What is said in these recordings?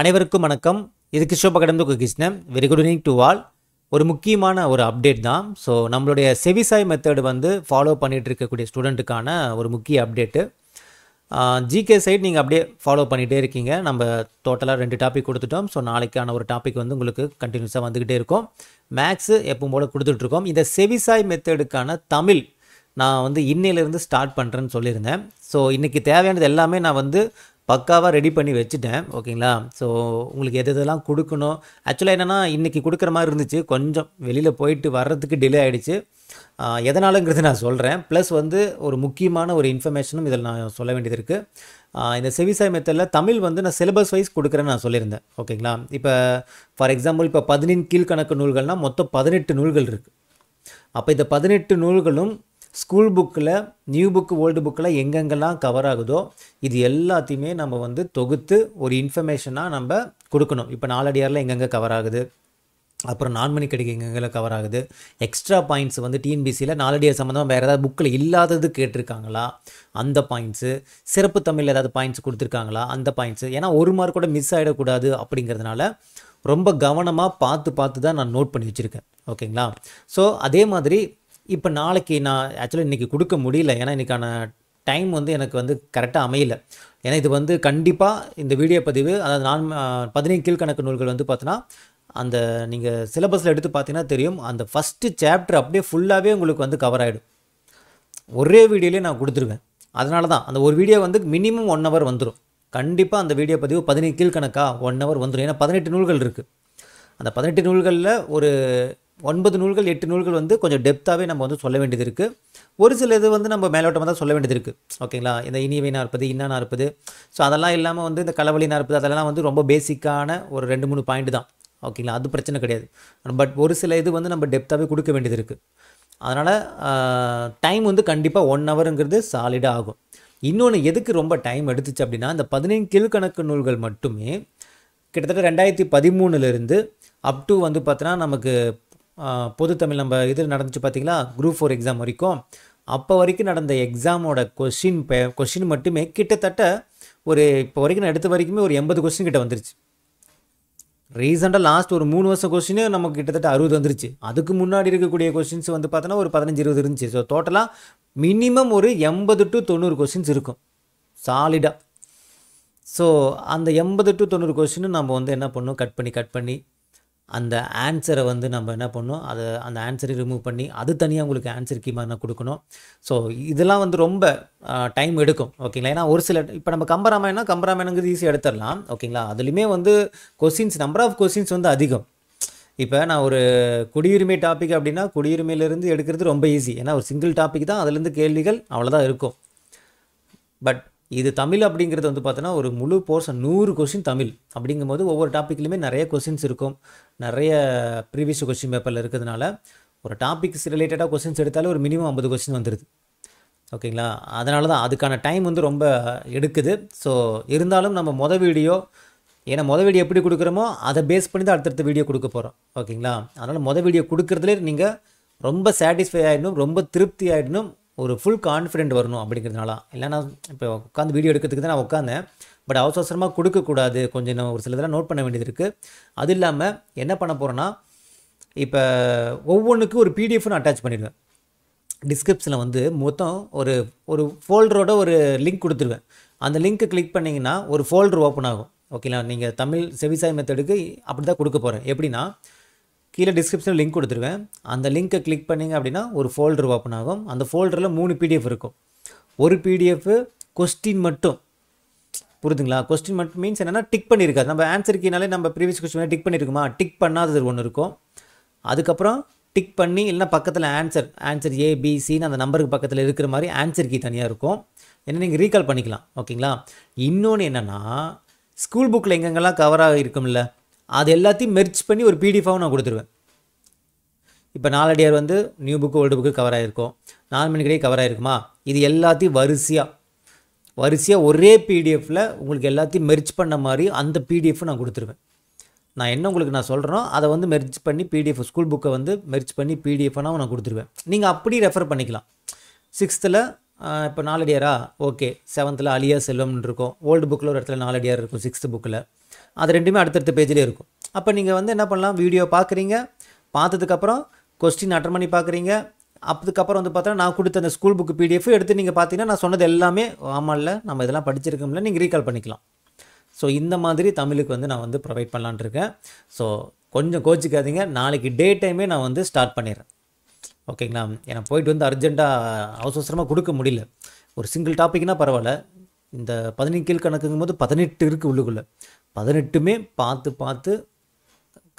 அனைவருக்கும் வணக்கம் இது கிருஷ்ணப்ப கடந்து Krishnan very good evening to all ஒரு முக்கியமான ஒரு அப்டேட் தான் ஸோ நம்மளுடைய செவிசாய் மெத்தடு வந்து ஃபாலோ பண்ணிகிட்டு இருக்கக்கூடிய ஸ்டூடெண்ட்டுக்கான ஒரு முக்கிய அப்டேட்டு ஜிகே சைட் நீங்கள் அப்படியே ஃபாலோ பண்ணிகிட்டே இருக்கீங்க நம்ம டோட்டலாக ரெண்டு டாபிக் கொடுத்துட்டோம் ஸோ நாளைக்கான ஒரு டாபிக் வந்து உங்களுக்கு கண்டினியூஸாக வந்துக்கிட்டே இருக்கும் மேக்ஸு எப்பவும் போல் கொடுத்துட்ருக்கோம் இந்த செவிசாய் மெத்தடுக்கான தமிழ் நான் வந்து இன்னையிலேருந்து ஸ்டார்ட் பண்ணுறேன்னு சொல்லியிருந்தேன் ஸோ இன்றைக்கி தேவையானது எல்லாமே நான் வந்து பக்காவாக ரெடி பண்ணி வச்சுட்டேன் ஓகேங்களா ஸோ உங்களுக்கு எது எதெல்லாம் கொடுக்கணும் ஆக்சுவலாக என்னென்னா இன்றைக்கி கொடுக்குற மாதிரி இருந்துச்சு கொஞ்சம் வெளியில் போயிட்டு வர்றதுக்கு டிலே ஆகிடுச்சு எதனாலங்கிறது நான் சொல்கிறேன் ப்ளஸ் வந்து ஒரு முக்கியமான ஒரு இன்ஃபர்மேஷனும் இதில் நான் சொல்ல வேண்டியது இருக்குது இந்த செவிசாய் மெத்தடில் தமிழ் வந்து நான் சிலபஸ் வைஸ் கொடுக்குறேன்னு நான் சொல்லியிருந்தேன் ஓகேங்களா இப்போ ஃபார் எக்ஸாம்பிள் இப்போ பதினெண் கீழ்கணக்கு நூல்கள்னால் மொத்தம் பதினெட்டு நூல்கள் இருக்குது அப்போ இந்த பதினெட்டு நூல்களும் ஸ்கூல் புக்கில் நியூ புக்கு ஓல்டு புக்கில் எங்கெங்கெல்லாம் கவர் ஆகுதோ இது எல்லாத்தையுமே நம்ம வந்து தொகுத்து ஒரு இன்ஃபர்மேஷனாக நம்ம கொடுக்கணும் இப்போ நாலடியாரில் எங்கெங்கே கவர் ஆகுது அப்புறம் நான் மணி கடைக்கு எங்கெங்கே கவர் ஆகுது எக்ஸ்ட்ரா பாயிண்ட்ஸ் வந்து டிஎன்பிசியில் நாலடியார் சம்மந்தமாக வேறு ஏதாவது புக்கில் இல்லாதது கேட்டிருக்காங்களா அந்த பாயிண்ட்ஸு சிறப்பு தமிழில் ஏதாவது பாயிண்ட்ஸ் கொடுத்துருக்காங்களா அந்த பாயிண்ட்ஸு ஏன்னா ஒரு மார்க் கூட மிஸ் ஆகிடக்கூடாது அப்படிங்கிறதுனால ரொம்ப கவனமாக பார்த்து பார்த்து தான் நான் நோட் பண்ணி வச்சுருக்கேன் ஓகேங்களா ஸோ அதே மாதிரி இப்போ நாளைக்கு நான் ஆக்சுவலாக இன்றைக்கி கொடுக்க முடியல ஏன்னா இன்றைக்கான டைம் வந்து எனக்கு வந்து கரெக்டாக அமையல ஏன்னா இது வந்து கண்டிப்பாக இந்த வீடியோ பதிவு அதாவது நான் பதினைந்து கீழ்கணக்கு நூல்கள் வந்து பார்த்தோன்னா அந்த நீங்கள் சிலபஸில் எடுத்து பார்த்தீங்கன்னா தெரியும் அந்த ஃபஸ்ட்டு சாப்டர் அப்படியே ஃபுல்லாகவே உங்களுக்கு வந்து கவர் ஆகிடும் ஒரே வீடியோலேயே நான் கொடுத்துருவேன் அதனால தான் அந்த ஒரு வீடியோ வந்து மினிமம் ஒன் ஹவர் வந்துடும் கண்டிப்பாக அந்த வீடியோ பதிவு பதினெட்டு கீழ்கணக்கா ஒன் ஹவர் வந்துடும் ஏன்னா பதினெட்டு நூல்கள் இருக்குது அந்த பதினெட்டு நூல்களில் ஒரு ஒன்பது நூல்கள் எட்டு நூல்கள் வந்து கொஞ்சம் டெப்த்தாகவே நம்ம வந்து சொல்ல வேண்டியது இருக்குது ஒரு சில இது வந்து நம்ம மேலோட்டமாக தான் சொல்ல வேண்டியது இருக்குது ஓகேங்களா இந்த இனியவைனா இருப்பது இன்னா இருப்பது ஸோ அதெல்லாம் இல்லாமல் வந்து இந்த கலவழினா இருப்பது அதெல்லாம் வந்து ரொம்ப பேசிக்கான ஒரு ரெண்டு மூணு பாயிண்ட் தான் ஓகேங்களா அது பிரச்சனை கிடையாது பட் ஒரு சில இது வந்து நம்ம டெப்த்தாகவே கொடுக்க வேண்டியது இருக்குது அதனால் டைம் வந்து கண்டிப்பாக ஒன் ஹவருங்கிறது சாலிடாக ஆகும் இன்னொன்று எதுக்கு ரொம்ப டைம் எடுத்துச்சு அப்படின்னா இந்த பதினைந்து கீழ்கணக்கு நூல்கள் மட்டுமே கிட்டத்தட்ட ரெண்டாயிரத்தி பதிமூணுலேருந்து அப் டு வந்து பார்த்தோன்னா நமக்கு பொது தமிழ் நம்ம இது நடந்துச்சு பார்த்தீங்களா குரூப் ஃபோர் எக்ஸாம் வரைக்கும் அப்போ வரைக்கும் நடந்த எக்ஸாமோட கொஷின் பே கொஷின் மட்டுமே கிட்டத்தட்ட ஒரு இப்போ வரைக்கும் நான் எடுத்த வரைக்குமே ஒரு எண்பது கொஸ்டின் கிட்ட வந்துருச்சு ரீசெண்டாக லாஸ்ட் ஒரு மூணு வருஷம் கொஸ்டினே நமக்கு கிட்டத்தட்ட அறுபது வந்துருச்சு அதுக்கு முன்னாடி இருக்கக்கூடிய கொஸ்டின்ஸ் வந்து பார்த்தோன்னா ஒரு பதினஞ்சு இருபது இருந்துச்சு ஸோ டோட்டலாக மினிமம் ஒரு எண்பது டு தொண்ணூறு கொஸ்டின்ஸ் இருக்கும் சாலிடாக ஸோ அந்த எண்பது டு தொண்ணூறு கொஸ்டினும் நம்ம வந்து என்ன பண்ணணும் கட் பண்ணி கட் பண்ணி அந்த ஆன்சரை வந்து நம்ம என்ன பண்ணணும் அதை அந்த ஆன்சரை ரிமூவ் பண்ணி அது தனியாக உங்களுக்கு ஆன்சர் கீ மாதிரி கொடுக்கணும் ஸோ இதெல்லாம் வந்து ரொம்ப டைம் எடுக்கும் ஓகேங்களா ஏன்னா ஒரு சில இப்போ நம்ம கம்பராமாயணம் கம்பராமாயணங்கிறது ஈஸியாக எடுத்துடலாம் ஓகேங்களா அதுலேயுமே வந்து கொஸ்டின்ஸ் நம்பர் ஆஃப் கொஸ்டின்ஸ் வந்து அதிகம் இப்போ நான் ஒரு குடியுரிமை டாபிக் அப்படின்னா குடியுரிமையிலேருந்து எடுக்கிறது ரொம்ப ஈஸி ஏன்னா ஒரு சிங்கிள் டாபிக் தான் அதுலேருந்து கேள்விகள் அவ்வளோதான் இருக்கும் பட் இது தமிழ் அப்படிங்கிறது வந்து பார்த்தோன்னா ஒரு முழு போர்ஷன் நூறு கொஷின் தமிழ் அப்படிங்கும்போது ஒவ்வொரு டாப்பிக்லையுமே நிறைய கொஷின்ஸ் இருக்கும் நிறைய ப்ரீவியஸ் கொஷின் பேப்பரில் இருக்கிறதுனால ஒரு டாபிக்ஸ் ரிலேட்டடாக கொஷின்ஸ் எடுத்தாலே ஒரு மினிமம் ஐம்பது கொஷின் வந்துடுது ஓகேங்களா அதனால தான் அதுக்கான டைம் வந்து ரொம்ப எடுக்குது ஸோ இருந்தாலும் நம்ம மொதல் வீடியோ ஏன்னா மொதல் வீடியோ எப்படி கொடுக்குறோமோ அதை பேஸ் பண்ணி தான் அடுத்தடுத்த வீடியோ கொடுக்க போகிறோம் ஓகேங்களா அதனால் மொதல் வீடியோ கொடுக்குறதுலே நீங்கள் ரொம்ப சாட்டிஸ்ஃபை ஆகிடணும் ரொம்ப திருப்தி ஆகிடணும் ஒரு ஃபுல் கான்ஃபிடென்ட் வரணும் அப்படிங்கிறதுனால இல்லைனா இப்போ உட்காந்து வீடியோ எடுக்கிறதுக்கு தான் நான் உட்காந்தேன் பட் அவசர அவசரமாக கொடுக்கக்கூடாது கொஞ்சம் நான் ஒரு சிலதெல்லாம் நோட் பண்ண வேண்டியது இருக்குது அது இல்லாமல் என்ன பண்ண போகிறேன்னா இப்போ ஒவ்வொன்றுக்கும் ஒரு பிடிஎஃப் நான் அட்டாச் பண்ணிடுவேன் டிஸ்கிரிப்ஷனில் வந்து மொத்தம் ஒரு ஒரு ஃபோல்டரோட ஒரு லிங்க் கொடுத்துருவேன் அந்த லிங்க்கை கிளிக் பண்ணிங்கன்னா ஒரு ஃபோல்டர் ஓப்பன் ஆகும் ஓகேங்களா நீங்கள் தமிழ் செவிசாய் மெத்தடுக்கு அப்படி தான் கொடுக்க போகிறேன் எப்படின்னா கீழே டிஸ்கிரிப்ஷனில் லிங்க் கொடுத்துருவேன் அந்த லிங்க்கை கிளிக் பண்ணிங்க அப்படின்னா ஒரு ஃபோல்டர் ஓப்பன் ஆகும் அந்த ஃபோல்டரில் மூணு பிடிஎஃப் இருக்கும் ஒரு பிடிஎஃப் கொஸ்டின் மட்டும் புரிதுங்களா கொஸ்டின் மட்டும் மீன்ஸ் என்னென்னா டிக் பண்ணியிருக்காது நம்ம ஆன்சர் கீனாலே நம்ம ப்ரீவியஸ் கொஸ்டின் டிக் பண்ணியிருக்குமா டிக் பண்ணாதது ஒன்று இருக்கும் அதுக்கப்புறம் டிக் பண்ணி இல்லைனா பக்கத்தில் ஆன்சர் ஆன்சர் ஏ அந்த நம்பருக்கு பக்கத்தில் இருக்கிற மாதிரி ஆன்சர் கீ தனியாக இருக்கும் ஏன்னா நீங்கள் ரீகால் பண்ணிக்கலாம் ஓகேங்களா இன்னொன்று என்னென்னா ஸ்கூல் புக்கில் எங்கெங்கெல்லாம் கவர் இருக்கும்ல அது எல்லாத்தையும் மெர்ச் பண்ணி ஒரு பிடிஎஃபாகவும் நான் கொடுத்துருவேன் இப்போ நாலடியார் வந்து new book old book cover ஆகிருக்கும் நாலு மணிக்கடையே கவர் ஆகிருக்குமா இது எல்லாத்தையும் வரிசையாக வரிசையாக ஒரே பிடிஎஃப்பில் உங்களுக்கு எல்லாத்தையும் மெர்ச் பண்ண மாதிரி அந்த பிடிஎஃப் நான் கொடுத்துருவேன் நான் என்ன உங்களுக்கு நான் சொல்கிறேனோ அதை வந்து மெர்ச் பண்ணி பிடிஎஃப் ஸ்கூல் புக்கை வந்து மெர்ச் பண்ணி பிடிஎஃப்னாவும் நான் கொடுத்துருவேன் நீங்கள் அப்படி ரெஃபர் பண்ணிக்கலாம் சிக்ஸ்த்தில் இப்போ நாலடியாரா ஓகே செவன்த்தில் அலியா செல்வம்னு இருக்கும் ஓல்டு புக்கில் ஒரு இடத்துல நாலடியார் இருக்கும் சிக்ஸ்த்து புக்கில் அது ரெண்டுமே அடுத்தடுத்த பேஜ்லேயே இருக்கும் அப்போ நீங்கள் வந்து என்ன பண்ணலாம் வீடியோ பார்க்குறீங்க பார்த்ததுக்கப்புறம் கொஸ்டின் அட்டன் பண்ணி பார்க்குறீங்க அதுக்கப்புறம் வந்து பார்த்தா நான் கொடுத்த அந்த ஸ்கூல் புக்கு பிடிஎஃப் எடுத்து நீங்கள் பார்த்தீங்கன்னா நான் சொன்னது எல்லாமே ஆமாம்ல நம்ம இதெல்லாம் படிச்சிருக்கோம்ல நீங்கள் ரீகால் பண்ணிக்கலாம் ஸோ இந்த மாதிரி தமிழுக்கு வந்து நான் வந்து ப்ரொவைட் பண்ணலான்ட்டு இருக்கேன் ஸோ கொஞ்சம் கோச்சிக்காதீங்க நாளைக்கு டே டைமே நான் வந்து ஸ்டார்ட் பண்ணிடுறேன் ஓகேங்களா எனக்கு போயிட்டு வந்து அர்ஜெண்ட்டாக அவசரமாக கொடுக்க முடியல ஒரு சிங்கிள் டாப்பிக்னால் பரவாயில்ல இந்த பதினெட்டு கீழ்கணக்குங்கும் போது பதினெட்டு இருக்குது உள்ளுக்குள்ளே பதினெட்டுமே பார்த்து பார்த்து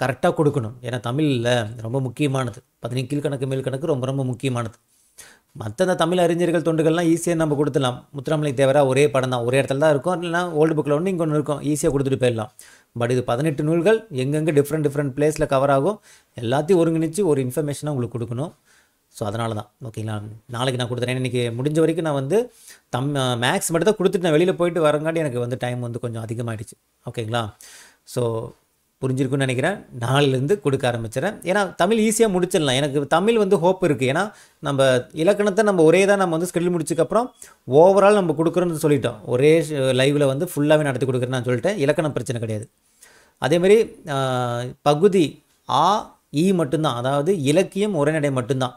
கரெக்டாக கொடுக்கணும் ஏன்னா தமிழில் ரொம்ப முக்கியமானது பதினெட்டு கணக்கு மேல் கணக்கு ரொம்ப ரொம்ப முக்கியமானது மற்ற அந்த தமிழ் அறிஞர்கள் தொண்டுகள்லாம் ஈஸியாக நம்ம கொடுத்துடலாம் முத்துராமலை தேவராக ஒரே படம் தான் ஒரே இடத்துல தான் இருக்கும் இல்லைனா ஓல்டு புக்கில் ஒன்று இங்கே ஒன்று இருக்கும் ஈஸியாக கொடுத்துட்டு போயிடலாம் பட் இது பதினெட்டு நூல்கள் எங்கெங்கே டிஃப்ரெண்ட் டிஃப்ரெண்ட் பிளேஸில் கவர் ஆகும் எல்லாத்தையும் ஒருங்கிணைச்சு ஒரு இன்ஃபர்மேஷனாக உங்களுக்கு கொடுக்கணும் ஸோ அதனால தான் ஓகேங்களா நாளைக்கு நான் கொடுத்துறேன் இன்றைக்கி முடிஞ்ச வரைக்கும் நான் வந்து தம் மேக்ஸ் மட்டும் தான் கொடுத்துட்டு நான் வெளியில் போயிட்டு வரங்காட்டி எனக்கு வந்து டைம் வந்து கொஞ்சம் அதிகமாகிடுச்சு ஓகேங்களா ஸோ புரிஞ்சிருக்குன்னு நினைக்கிறேன் நாளிலேருந்து கொடுக்க ஆரம்பிச்சிடறேன் ஏன்னா தமிழ் ஈஸியாக முடிச்சிடலாம் எனக்கு தமிழ் வந்து ஹோப் இருக்குது ஏன்னா நம்ம இலக்கணத்தை நம்ம ஒரே தான் நம்ம வந்து ஸ்கெடியூல் முடிச்சக்கப்புறம் ஓவரால் நம்ம கொடுக்குறோன்னு சொல்லிட்டோம் ஒரே லைவில் வந்து ஃபுல்லாகவே நடத்தி கொடுக்குறேன்னு நான் சொல்லிட்டேன் இலக்கணம் பிரச்சனை கிடையாது அதேமாதிரி பகுதி ஆ இ e மட்டும்தான் அதாவது இலக்கியம் உரைநடை மட்டும்தான்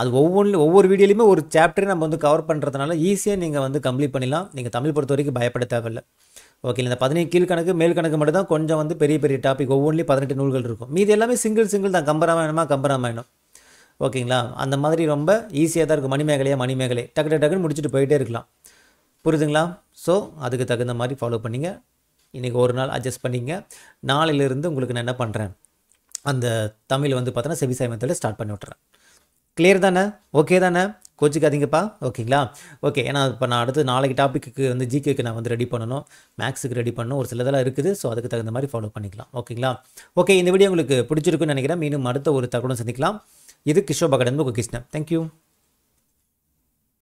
அது ஒவ்வொன்று ஒவ்வொரு வீடியோலையுமே ஒரு சாப்டரே நம்ம வந்து கவர் பண்ணுறதுனால ஈஸியாக நீங்கள் வந்து கம்ப்ளீட் பண்ணிடலாம் நீங்கள் தமிழ் பொறுத்த வரைக்கும் பயப்பட தேவையில்ல ஓகே இந்த கீழ் கணக்கு மேல் கணக்கு மட்டும் தான் கொஞ்சம் வந்து பெரிய பெரிய டாபிக் ஒவ்வொன்றிலையும் பதினெட்டு நூல்கள் இருக்கும் மீதி எல்லாமே சிங்கிள் சிங்கிள் தான் கம்பராமாயணமாக கம்பராமாயணம் ஓகேங்களா அந்த மாதிரி ரொம்ப ஈஸியாக தான் இருக்கும் மணிமேகலையாக மணிமேகலை டக்கு டக்கு டக்குன்னு முடிச்சுட்டு போயிட்டே இருக்கலாம் புரியுதுங்களா ஸோ அதுக்கு தகுந்த மாதிரி ஃபாலோ பண்ணிங்க இன்றைக்கி ஒரு நாள் அட்ஜஸ்ட் பண்ணிங்க நாளிலிருந்து உங்களுக்கு நான் என்ன பண்ணுறேன் அந்த தமிழ் வந்து பார்த்தோன்னா செவி சாயமத்தில் ஸ்டார்ட் பண்ணி விட்றேன் கிளியர் தானே ஓகே தானே கோச்சிக்காதீங்கப்பா ஓகேங்களா ஓகே ஏன்னா இப்போ நான் அடுத்து நாளைக்கு டாப்பிக்கு வந்து ஜிகேக்கு நான் வந்து ரெடி பண்ணணும் மேக்ஸுக்கு ரெடி பண்ணணும் ஒரு சிலதெல்லாம் இருக்குது ஸோ அதுக்கு தகுந்த மாதிரி ஃபாலோ பண்ணிக்கலாம் ஓகேங்களா ஓகே இந்த வீடியோ உங்களுக்கு பிடிச்சிருக்குன்னு நினைக்கிறேன் மீண்டும் அடுத்த ஒரு தகவலும் சந்திக்கலாம் இது கிஷோபா கடந்து உங்கள் கிருஷ்ணன் தேங்க்யூ